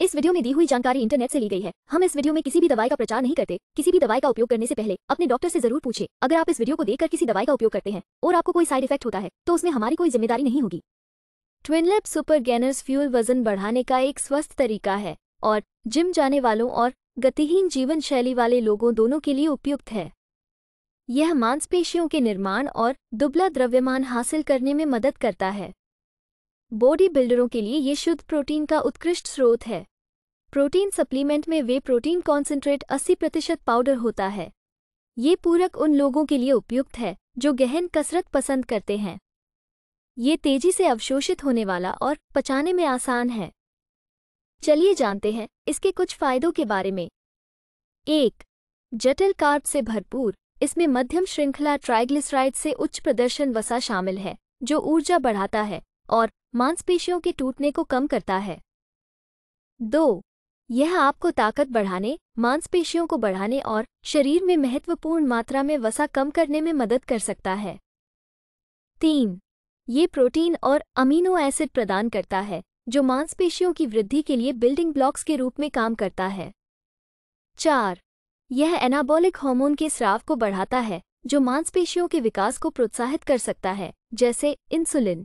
इस वीडियो में दी हुई जानकारी इंटरनेट से ली गई है हम इस वीडियो में किसी भी दवाई का प्रचार नहीं करते किसी भी दवाई का उपयोग करने से पहले अपने डॉक्टर से जरूर पूछे अगर आप इस वीडियो को देखकर किसी दवाई का उपयोग करते हैं और आपको कोई साइड इफेक्ट होता है तो उसमें हमारी कोई जिम्मेदारी नहीं होगी ट्विनलिप सुपर गैनर्स फ्यूल वजन बढ़ाने का एक स्वस्थ तरीका है और जिम जाने वालों और गतिहीन जीवन शैली वाले लोगों दोनों के लिए उपयुक्त है यह मांसपेशियों के निर्माण और दुबला द्रव्यमान हासिल करने में मदद करता है बॉडी बिल्डरों के लिए ये शुद्ध प्रोटीन का उत्कृष्ट स्रोत है प्रोटीन सप्लीमेंट में वे प्रोटीन कॉन्सेंट्रेट 80 प्रतिशत पाउडर होता है ये पूरक उन लोगों के लिए उपयुक्त है जो गहन कसरत पसंद करते हैं ये तेजी से अवशोषित होने वाला और पचाने में आसान है चलिए जानते हैं इसके कुछ फायदों के बारे में एक जटिल कार्ब से भरपूर इसमें मध्यम श्रृंखला ट्राइग्लिसराइड से उच्च प्रदर्शन वसा शामिल है जो ऊर्जा बढ़ाता है और मांसपेशियों के टूटने को कम करता है दो यह आपको ताकत बढ़ाने मांसपेशियों को बढ़ाने और शरीर में महत्वपूर्ण मात्रा में वसा कम करने में मदद कर सकता है तीन ये प्रोटीन और अमीनो एसिड प्रदान करता है जो मांसपेशियों की वृद्धि के लिए बिल्डिंग ब्लॉक्स के रूप में काम करता है चार यह एनाबॉलिक हार्मोन के स्राव को बढ़ाता है जो मांसपेशियों के विकास को प्रोत्साहित कर सकता है जैसे इंसुलिन